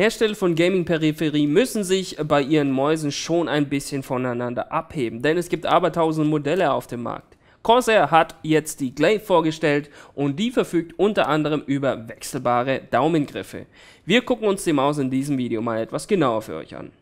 Hersteller von Gaming-Peripherie müssen sich bei ihren Mäusen schon ein bisschen voneinander abheben, denn es gibt aber abertausende Modelle auf dem Markt. Corsair hat jetzt die Glaive vorgestellt und die verfügt unter anderem über wechselbare Daumengriffe. Wir gucken uns die Maus in diesem Video mal etwas genauer für euch an.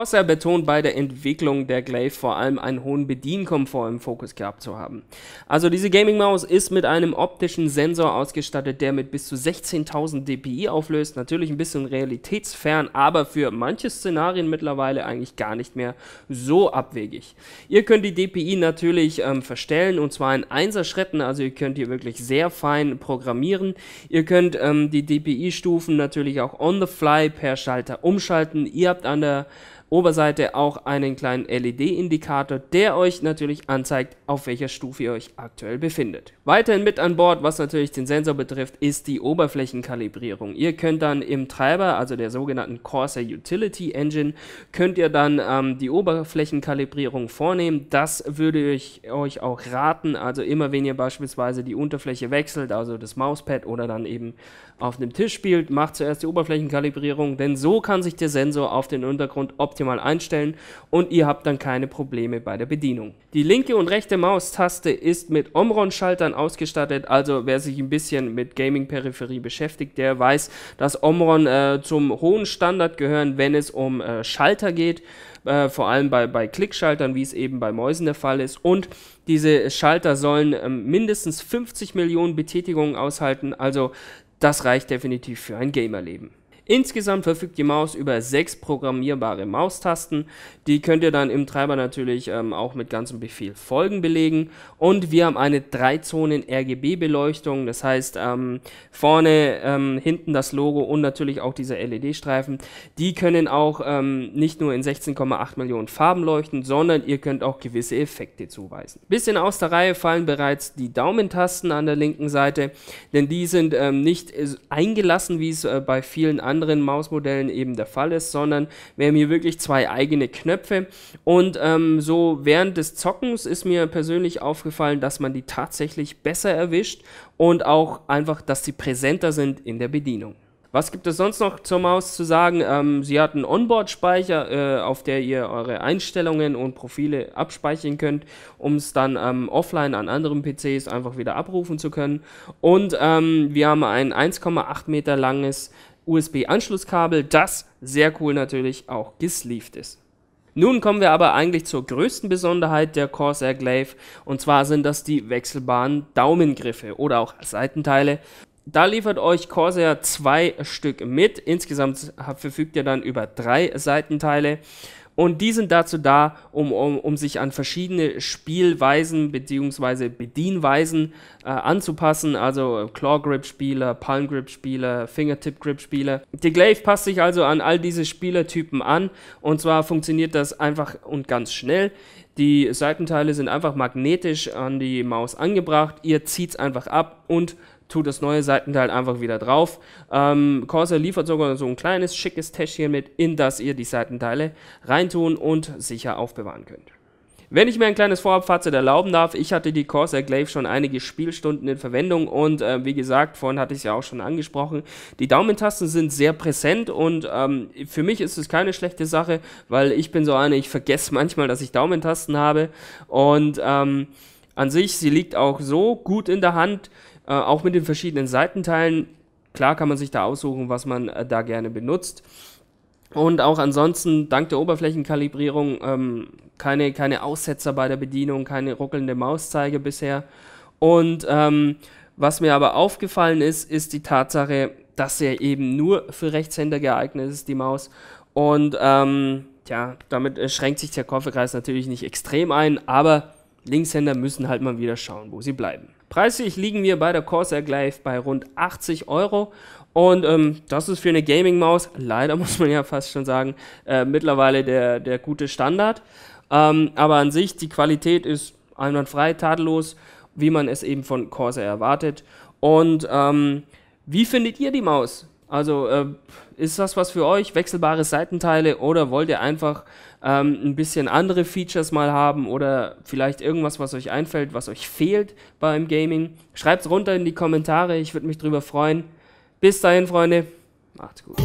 Prosser betont bei der Entwicklung der Glaive vor allem einen hohen Bedienkomfort im Fokus gehabt zu haben. Also diese Gaming-Maus ist mit einem optischen Sensor ausgestattet, der mit bis zu 16.000 dpi auflöst. Natürlich ein bisschen realitätsfern, aber für manche Szenarien mittlerweile eigentlich gar nicht mehr so abwegig. Ihr könnt die dpi natürlich ähm, verstellen und zwar in Einserschritten, also ihr könnt hier wirklich sehr fein programmieren. Ihr könnt ähm, die dpi-Stufen natürlich auch on the fly per Schalter umschalten. Ihr habt an der Oberseite auch einen kleinen LED-Indikator, der euch natürlich anzeigt, auf welcher Stufe ihr euch aktuell befindet. Weiterhin mit an Bord, was natürlich den Sensor betrifft, ist die Oberflächenkalibrierung. Ihr könnt dann im Treiber, also der sogenannten Corsair Utility Engine, könnt ihr dann ähm, die Oberflächenkalibrierung vornehmen. Das würde ich euch auch raten, also immer wenn ihr beispielsweise die Unterfläche wechselt, also das Mauspad oder dann eben auf dem Tisch spielt, macht zuerst die Oberflächenkalibrierung, denn so kann sich der Sensor auf den Untergrund optimieren optimal einstellen und ihr habt dann keine Probleme bei der Bedienung. Die linke und rechte Maustaste ist mit Omron-Schaltern ausgestattet, also wer sich ein bisschen mit Gaming-Peripherie beschäftigt, der weiß, dass Omron äh, zum hohen Standard gehören, wenn es um äh, Schalter geht. Äh, vor allem bei, bei Klickschaltern, wie es eben bei Mäusen der Fall ist. Und diese Schalter sollen ähm, mindestens 50 Millionen Betätigungen aushalten. Also das reicht definitiv für ein Gamerleben. Insgesamt verfügt die Maus über sechs programmierbare Maustasten. Die könnt ihr dann im Treiber natürlich ähm, auch mit ganzem Befehl Folgen belegen. Und wir haben eine 3-Zonen-RGB-Beleuchtung. Das heißt, ähm, vorne, ähm, hinten das Logo und natürlich auch dieser LED-Streifen. Die können auch ähm, nicht nur in 16,8 Millionen Farben leuchten, sondern ihr könnt auch gewisse Effekte zuweisen. Bisschen aus der Reihe fallen bereits die Daumentasten an der linken Seite, denn die sind ähm, nicht äh, eingelassen, wie es äh, bei vielen anderen anderen Mausmodellen eben der Fall ist, sondern wir haben hier wirklich zwei eigene Knöpfe. Und ähm, so während des Zockens ist mir persönlich aufgefallen, dass man die tatsächlich besser erwischt und auch einfach, dass sie präsenter sind in der Bedienung. Was gibt es sonst noch zur Maus zu sagen? Ähm, sie hat einen Onboard-Speicher, äh, auf der ihr eure Einstellungen und Profile abspeichern könnt, um es dann ähm, offline an anderen PCs einfach wieder abrufen zu können. Und ähm, wir haben ein 1,8 Meter langes USB-Anschlusskabel, das sehr cool natürlich auch gesleeved ist. Nun kommen wir aber eigentlich zur größten Besonderheit der Corsair Glaive und zwar sind das die wechselbaren Daumengriffe oder auch Seitenteile. Da liefert euch Corsair zwei Stück mit. Insgesamt verfügt ihr dann über drei Seitenteile. Und die sind dazu da, um, um, um sich an verschiedene Spielweisen bzw. Bedienweisen äh, anzupassen. Also Claw-Grip-Spieler, Palm-Grip-Spieler, Fingertip-Grip-Spieler. Die Glaive passt sich also an all diese Spielertypen an. Und zwar funktioniert das einfach und ganz schnell. Die Seitenteile sind einfach magnetisch an die Maus angebracht. Ihr zieht es einfach ab und tue das neue Seitenteil einfach wieder drauf. Ähm, Corsair liefert sogar so ein kleines, schickes Täschchen mit, in das ihr die Seitenteile reintun und sicher aufbewahren könnt. Wenn ich mir ein kleines Vorabfazit erlauben darf, ich hatte die Corsair Glaive schon einige Spielstunden in Verwendung und äh, wie gesagt, vorhin hatte ich es ja auch schon angesprochen, die Daumentasten sind sehr präsent und ähm, für mich ist es keine schlechte Sache, weil ich bin so eine, ich vergesse manchmal, dass ich Daumentasten habe und ähm, an sich, sie liegt auch so gut in der Hand, äh, auch mit den verschiedenen Seitenteilen. Klar kann man sich da aussuchen, was man äh, da gerne benutzt. Und auch ansonsten, dank der Oberflächenkalibrierung, ähm, keine, keine Aussetzer bei der Bedienung, keine ruckelnde Mauszeige bisher. Und ähm, was mir aber aufgefallen ist, ist die Tatsache, dass er eben nur für Rechtshänder geeignet ist, die Maus. Und ähm, ja, damit äh, schränkt sich der Kofferkreis natürlich nicht extrem ein, aber Linkshänder müssen halt mal wieder schauen, wo sie bleiben. Preislich liegen wir bei der Corsair Glaive bei rund 80 Euro. Und ähm, das ist für eine Gaming-Maus, leider muss man ja fast schon sagen, äh, mittlerweile der, der gute Standard. Ähm, aber an sich, die Qualität ist einwandfrei, tadellos, wie man es eben von Corsair erwartet. Und ähm, wie findet ihr die Maus? Also äh, ist das was für euch? Wechselbare Seitenteile oder wollt ihr einfach ähm, ein bisschen andere Features mal haben oder vielleicht irgendwas, was euch einfällt, was euch fehlt beim Gaming? Schreibt es runter in die Kommentare, ich würde mich drüber freuen. Bis dahin, Freunde, macht's gut.